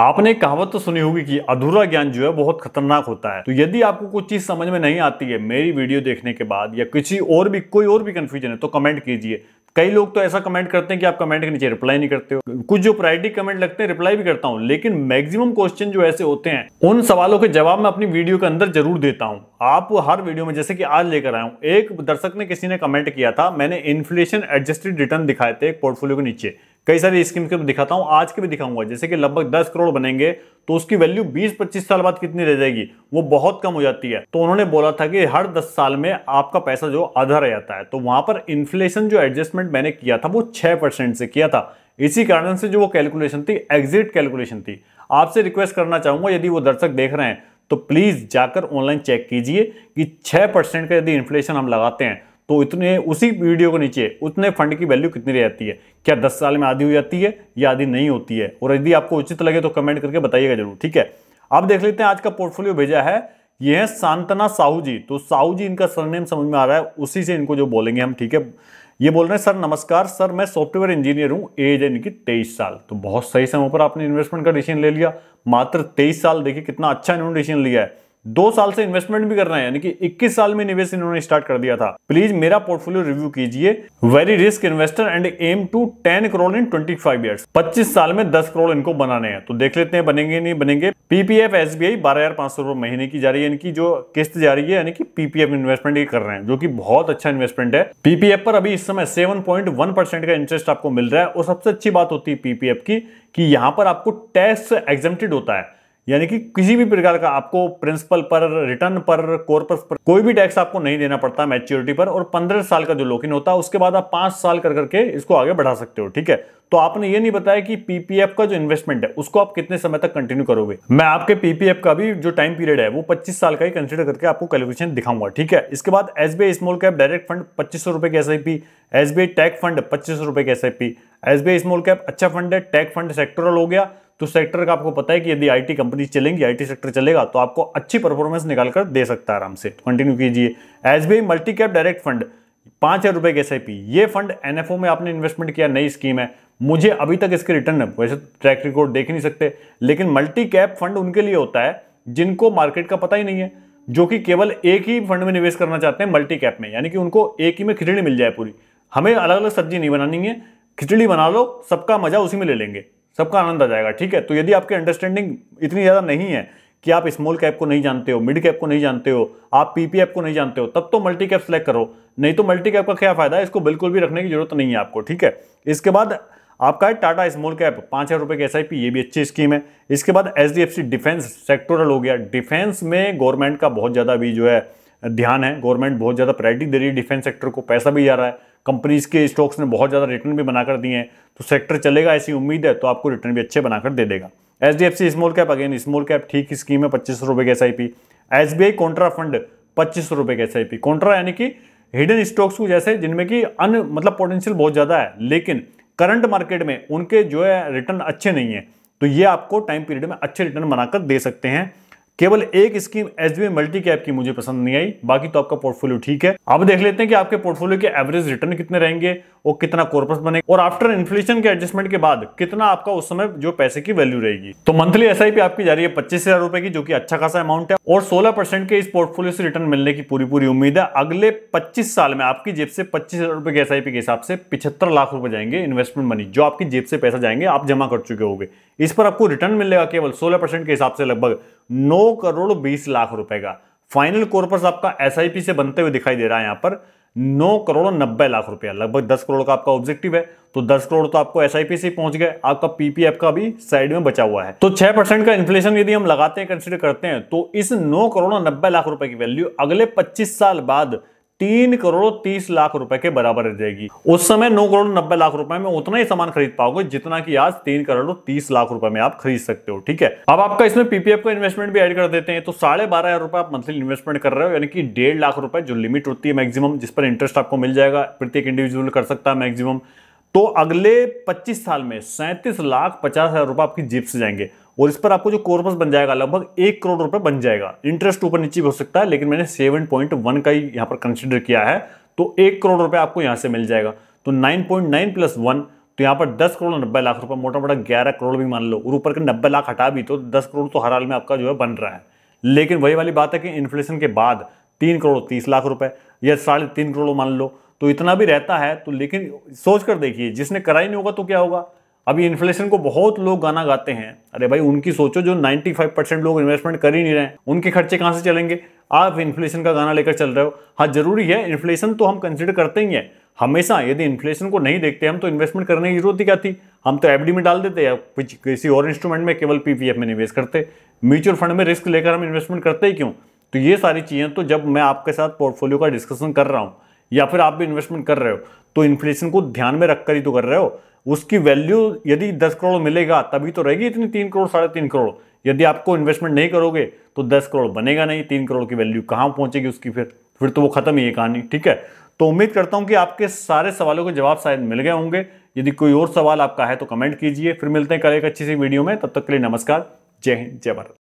आपने कहावत तो सुनी होगी कि अधूरा ज्ञान जो है बहुत खतरनाक होता है तो यदि आपको कुछ चीज समझ में नहीं आती है मेरी वीडियो देखने के बाद या किसी और भी कोई और भी कंफ्यूजन है तो कमेंट कीजिए कई लोग तो ऐसा कमेंट करते हैं कि आप कमेंट के नीचे रिप्लाई नहीं करते हो कुछ जो प्रायरिटी कमेंट लगते हैं रिप्लाई भी करता हूं लेकिन मैक्सिमम क्वेश्चन जो ऐसे होते हैं उन सवालों के जवाब मैं अपनी वीडियो के अंदर जरूर देता हूं आप हर वीडियो में जैसे कि आज लेकर आया हूं एक दर्शक ने किसी ने कमेंट किया था मैंने इन्फ्लेशन एडजस्टेड रिटर्न दिखाए थे एक पोर्टफोलियो के नीचे कई सारी स्कीम के तो दिखाता हूँ आज के भी दिखाऊंगा जैसे कि लगभग दस करोड़ बनेंगे तो उसकी वैल्यू 20-25 साल बाद कितनी रह जाएगी वो बहुत कम हो जाती है तो उन्होंने बोला था कि हर 10 साल में आपका पैसा जो आधा रह जाता है तो वहां पर इन्फ्लेशन जो एडजस्टमेंट मैंने किया था वो छह से किया था इसी कारण से जो वो कैलकुलेशन थी एग्जिट कैलकुलेशन थी आपसे रिक्वेस्ट करना चाहूंगा यदि वो दर्शक देख रहे हैं तो प्लीज जाकर ऑनलाइन चेक कीजिए कि परसेंट का यदि इन्फ्लेशन हम लगाते हैं तो इतने उसी वीडियो के नीचे उतने फंड की वैल्यू कितनी रह जाती है क्या दस साल में आधी हो जाती है या आधी नहीं होती है और यदि आपको उचित लगे तो कमेंट करके बताइएगा जरूर ठीक है आप देख लेते हैं आज का पोर्टफोलियो भेजा है ये है सांतना साहू जी तो साहू जी इनका सरनेम समझ में आ रहा है उसी से इनको जो बोलेंगे हम ठीक है ये बोल रहे हैं सर नमस्कार सर मैं सॉफ्टवेयर इंजीनियर हूं एज है इनकी तेईस साल तो बहुत सही समय पर आपने इन्वेस्टमेंट का डिसीजन ले लिया मात्र तेईस साल देखिए कितना अच्छा इन्होंने डिसीजन लिया है दो साल से इन्वेस्टमेंट भी कर रहे हैं यानी कि 21 साल में निवेश इन्होंने स्टार्ट कर दिया था प्लीज मेरा पोर्टफोलियो रिव्यू कीजिए very risk investor and aim to 10 crore in 25 five year पच्चीस साल में 10 करोड़ इनको बनाने हैं तो देख लेते हैं बनेंगे नहीं बनेंगे पीपीएफ एस बी आई बारह हजार पांच सौ रुपए महीने की जा रही है इनकी जो किस्त जा रही है यानी कि पीपीएफ इन्वेस्टमेंट ये कर रहे हैं जो कि बहुत अच्छा इन्वेस्टमेंट है पीपीएफ पर अभी इस समय सेवन पॉइंट वन परसेंट का इंटरेस्ट आपको मिल रहा है और सबसे अच्छी बात होती है पीपीएफ की कि यहां पर आपको टैक्स एग्जेप्टेड होता है यानी कि किसी भी प्रकार का आपको प्रिंसिपल पर रिटर्न पर कोर पर कोई भी टैक्स आपको नहीं देना पड़ता मैच्योरिटी पर और पंद्रह साल का जो लोकिन होता है उसके बाद आप पांच साल कर करके इसको आगे बढ़ा सकते हो ठीक है तो आपने ये नहीं बताया कि पीपीएफ का जो इन्वेस्टमेंट है उसको आप कितने समय तक कंटिन्यू करोगे मैं आपके पीपीएफ का भी जो टाइम पीरियड है वो पच्चीस साल का ही कंसिडर करके आपको कैलकुलेशन दिखाऊंगा ठीक है इसके बाद SBI small cap direct fund पच्चीस सौ रुपए की S I P SBI tech fund पच्चीस सौ रुपए की S I P S B small cap अच्छा फंड है टेक फंड सेक्टरल हो गया तो सेक्टर का आपको पता है कि यदि आईटी कंपनी चलेंगी आईटी सेक्टर चलेगा तो आपको अच्छी परफॉर्मेंस निकाल कर दे सकता है आराम से कंटिन्यू कीजिए S B multi cap direct fund पांच हजार रुपए के एस ये फंड एनएफओ में आपने इन्वेस्टमेंट किया नई स्कीम है मुझे अभी तक इसके रिटर्न वैसे ट्रैक रिकॉर्ड देख नहीं सकते लेकिन मल्टी कैप फंड उनके लिए होता है जिनको मार्केट का पता ही नहीं है जो कि केवल एक ही फंड में निवेश करना चाहते हैं मल्टी कैप में यानी कि उनको एक ही में खिचड़ी मिल जाए पूरी हमें अलग अलग सब्जी नहीं बनानी है खिचड़ी बना लो सबका मजा उसी में ले लेंगे सबका आनंद आ जाएगा ठीक है तो यदि आपकी अंडरस्टैंडिंग इतनी ज़्यादा नहीं है कि आप स्मॉल कैप को नहीं जानते हो मिड कैप को नहीं जानते हो आप पीपीएफ को नहीं जानते हो तब तो मल्टी कैप सेलेक्ट करो नहीं तो मल्टी कैप का क्या फायदा है इसको बिल्कुल भी रखने की जरूरत नहीं है आपको ठीक है इसके बाद आपका है टाटा स्मॉल कैप पाँच हज़ार रुपये की एस आई पी ये भी अच्छी स्कीम है इसके बाद H D F C defence sectoral हो गया डिफेंस में गवर्नमेंट का बहुत ज़्यादा भी जो है ध्यान है गवर्नमेंट बहुत ज़्यादा प्रायोरिटी दे रही है डिफेंस सेक्टर को पैसा भी जा रहा है कंपनीज़ के स्टॉक्स ने बहुत ज़्यादा रिटर्न भी बनाकर दिए हैं तो सेक्टर चलेगा ऐसी उम्मीद है तो आपको रिटर्न भी अच्छे बनाकर दे देगा H D F C small cap again small cap ठीक स्कीम है पच्चीस रुपये के S I P S B I contra fund पच्चीस रुपये के एस आई पी कॉन्ट्रा यानी कि हिडन स्टॉक्स को जैसे जिनमें कि अन मतलब पोटेंशियल बहुत ज़्यादा है लेकिन करंट मार्केट में उनके जो है रिटर्न अच्छे नहीं है तो ये आपको टाइम पीरियड में अच्छे रिटर्न बनाकर दे सकते हैं केवल एक स्कीम एस मल्टी कैप की मुझे पसंद नहीं आई बाकी तो आपका पोर्टफोलियो ठीक है अब देख लेते हैं कि आपके पोर्टफोलियो के एवरेज रिटर्न कितने रहेंगे और कितना कॉर्पस बने और आफ्टर इन्फ्लेशन के एडजस्टमेंट के बाद कितना आपका उस समय जो पैसे की वैल्यू रहेगी तो मंथली एस आपकी जा रही है पच्चीस हजार रुपए की जो कि अच्छा खासा अमाउंट है और सोलह परसेंट के इस पोर्टफोलियो से रिटर्न मिलने की पूरी पूरी उम्मीद है अगले पच्चीस साल में आपकी जेब से पच्चीस हजार रुपए के एस के हिसाब से पिछहत्तर लाख रुपए जाएंगे इन्वेस्टमेंट मनी जो आपकी जेब से पैसा जाएंगे आप जमा कर चुके होंगे इस पर आपको रिटर्न मिलेगा केवल 16 परसेंट के हिसाब से लगभग 9 करोड़ 20 लाख रुपए का फाइनल कोर्पस आपका एस से बनते हुए दिखाई दे रहा है यहां पर 9 करोड़ नब्बे लाख रुपया लगभग 10 करोड़ का आपका ऑब्जेक्टिव है तो 10 करोड़ तो आपको पी से पहुंच गए आपका पीपीएफ का भी साइड में बचा हुआ है तो 6 परसेंट का इन्फ्लेशन यदि हम लगाते हैं कंसिडर करते हैं तो इस 9 करोड़ नब्बे लाख रुपए की वैल्यू अगले 25 साल बाद तीन करोड़ तीस लाख रुपए के बराबर रह जाएगी उस समय नौ करोड़ नब्बे लाख रुपए में उतना ही सामान खरीद पाओगे जितना कि आज तीन करोड़ तीस लाख रुपए में आप खरीद सकते हो ठीक है अब आपका इसमें पीपीएफ का इन्वेस्टमेंट भी ऐड कर देते हैं तो साढ़े बारह हजार रुपए आप मंथली इन्वेस्टमेंट कर रहे हो यानी कि डेढ़ लाख रुपए जो लिमिट होती है मैक्सिमम जिस पर इंटरेस्ट आपको मिल जाएगा प्रत्येक इंडिविजुअल कर सकता है मैक्सिमम तो अगले पच्चीस साल में सैंतीस लाख पचास हजार रुपए आपकी जीप से जाएंगे और इस पर आपको जो कोर्पस बन जाएगा लगभग एक करोड़ रुपए बन जाएगा इंटरेस्ट ऊपर नीचे भी हो सकता है लेकिन मैंने सेवन पॉइंट वन का ही यहां पर कंसिडर किया है तो एक करोड़ रुपए आपको यहां से मिल जाएगा तो nine point nine plus one तो यहाँ पर दस करोड़ नब्बे लाख रुपए मोटा मोटा ग्यारह करोड़ भी मान लो और ऊपर के नब्बे लाख हटा भी तो दस करोड़ तो हर हाल में आपका जो है बन रहा है लेकिन वही वाली बात है कि इन्फ्लेशन के बाद तीन करोड़ तीस लाख रुपए या साढ़े तीन करोड़ मान लो तो इतना भी रहता है तो लेकिन सोच कर देखिए जिसने कराई नहीं होगा तो क्या होगा अभी इन्फ्लेशन को बहुत लोग गाना गाते हैं अरे भाई उनकी सोचो जो 95 परसेंट लोग इन्वेस्टमेंट कर ही नहीं रहे हैं उनके खर्चे कहाँ से चलेंगे आप इन्फ्लेशन का गाना लेकर चल रहे हो हाँ जरूरी है इन्फ्लेशन तो हम कंसिडर करते ही हैं हमेशा यदि इन्फ्लेशन को नहीं देखते हम तो इन्वेस्टमेंट करने की जरूरत ही क्या थी हम तो एफडी में डाल देते या किसी और इंस्ट्रूमेंट में केवल पीपीएफ में निवेश करते म्यूचुअल फंड में रिस्क लेकर हम इन्वेस्टमेंट करते ही क्यों तो ये सारी चीज़ें तो जब मैं आपके साथ पोर्टफोलियो का डिस्कशन कर रहा हूँ या फिर आप भी इन्वेस्टमेंट कर रहे हो तो इन्फ्लेशन को ध्यान में रखकर ही तो कर रहे हो उसकी वैल्यू यदि दस करोड़ मिलेगा तभी तो रहेगी इतनी तीन करोड़ साढ़े तीन करोड़ यदि आपको इन्वेस्टमेंट नहीं करोगे तो दस करोड़ बनेगा नहीं तीन करोड़ की वैल्यू कहाँ पहुंचेगी उसकी फिर फिर तो वो खत्म ही है कहानी ठीक है तो उम्मीद करता हूं कि आपके सारे सवालों के जवाब शायद मिल गए होंगे यदि कोई और सवाल आपका है तो कमेंट कीजिए फिर मिलते हैं कल एक अच्छी सी वीडियो में तब तक के लिए नमस्कार जय हिंद जय भारत